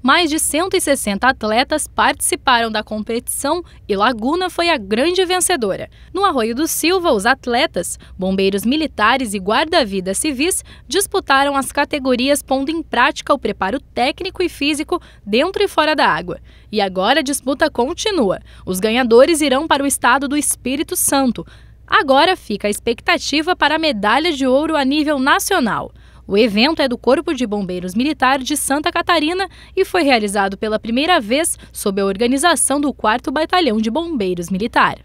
Mais de 160 atletas participaram da competição e Laguna foi a grande vencedora. No Arroio do Silva, os atletas, bombeiros militares e guarda-vidas civis disputaram as categorias pondo em prática o preparo técnico e físico dentro e fora da água. E agora a disputa continua. Os ganhadores irão para o estado do Espírito Santo. Agora fica a expectativa para a medalha de ouro a nível nacional. O evento é do Corpo de Bombeiros Militar de Santa Catarina e foi realizado pela primeira vez sob a organização do 4 Batalhão de Bombeiros Militar.